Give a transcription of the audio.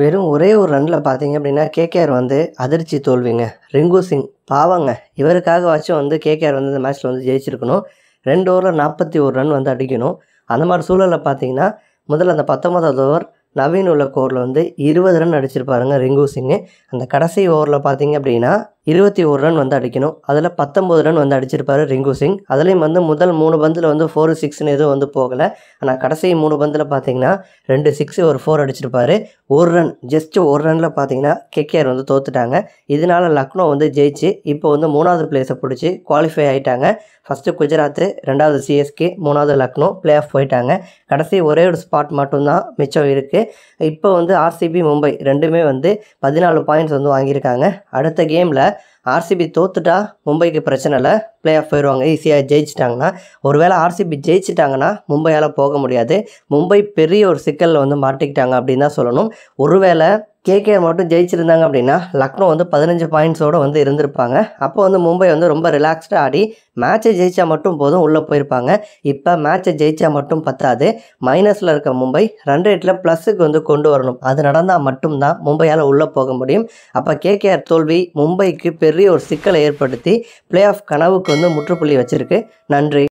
வெறும் ஒரே ஒரு ரனில் பார்த்தீங்க அப்படின்னா கேகேஆர் வந்து அதிர்ச்சி தோல்விங்க ரிங்கு சிங் பாவங்க இவருக்காக வச்சு வந்து கேகேஆர் வந்து இந்த மேட்ச்சில் வந்து ஜெயிச்சிருக்கணும் ரெண்டு ஓவரில் நாற்பத்தி ஒரு ரன் வந்து அடிக்கணும் அந்த மாதிரி சூழலில் பார்த்தீங்கன்னா முதல்ல அந்த பத்தொன்பதாவது ஓவர் நவீன் உள்ள கோரில் வந்து இருபது ரன் அடிச்சிருப்பாருங்க ரிங்கு சிங்கு அந்த கடைசி ஓவரில் பார்த்தீங்க அப்படின்னா இருபத்தி ஒரு ரன் வந்து அடிக்கணும் அதில் பத்தொம்பது ரன் வந்து அடிச்சிருப்பார் ரிங்கு சிங் அதுலேயும் வந்து முதல் மூணு பந்தில் வந்து ஃபோர் சிக்ஸ்னு எதுவும் வந்து போகலை ஆனால் கடைசி மூணு பந்தில் பார்த்தீங்கன்னா ரெண்டு சிக்ஸ் ஒரு ஃபோர் அடிச்சிருப்பாரு ஒரு ரன் ஜஸ்ட் ஒரு ரனில் பார்த்தீங்கன்னா கேகேஆர் வந்து தோத்துட்டாங்க இதனால் லக்னோ வந்து ஜெயிச்சு இப்போ வந்து மூணாவது பிளேஸை பிடிச்சி குவாலிஃபை ஆகிட்டாங்க ஃபஸ்ட்டு குஜராத்து ரெண்டாவது சிஎஸ்கே மூணாவது லக்னோ பிளே ஆஃப் போயிட்டாங்க கடைசி ஒரே ஒரு ஸ்பாட் மட்டும்தான் மிச்சம் இருக்குது இப்போ வந்து ஆர்சிபி மும்பை ரெண்டுமே வந்து பதினாலு பாயிண்ட்ஸ் வந்து வாங்கியிருக்காங்க அடுத்த கேமில் ஆர்சிபி தோத்துட்டா மும்பைக்கு பிரச்சனை இல்லை பிளே ஆஃப் போயிடுவாங்க ஈஸியாக ஜெயிச்சிட்டாங்கன்னா ஒருவேளை ஆர்சிபி ஜெயிச்சிட்டாங்கன்னா மும்பையால் போக முடியாது மும்பை பெரிய ஒரு சிக்கலில் வந்து மாட்டிக்கிட்டாங்க அப்படின்னு தான் சொல்லணும் ஒருவேளை கேகேஆர் மட்டும் ஜெயிச்சிருந்தாங்க அப்படின்னா லக்னோ வந்து பதினஞ்சு பாயிண்ட்ஸோடு வந்து இருந்திருப்பாங்க அப்போ வந்து மும்பை வந்து ரொம்ப ரிலாக்ஸ்டாக ஆடி மேட்ச்சை ஜெயித்தா மட்டும் போதும் உள்ளே போயிருப்பாங்க இப்போ மேட்சை ஜெயித்தா மட்டும் பத்தாது மைனஸில் இருக்க மும்பை ரன் ரேட்டில் ப்ளஸுக்கு வந்து கொண்டு வரணும் அது நடந்தால் மட்டும்தான் மும்பையால் உள்ளே போக முடியும் அப்போ கேகேஆர் தோல்வி மும்பைக்கு பெரிய ஒரு சிக்கலை ஏற்படுத்தி பிளே ஆஃப் கனவுக்கு வந்து முற்றுப்புள்ளி வச்சிருக்கு நன்றி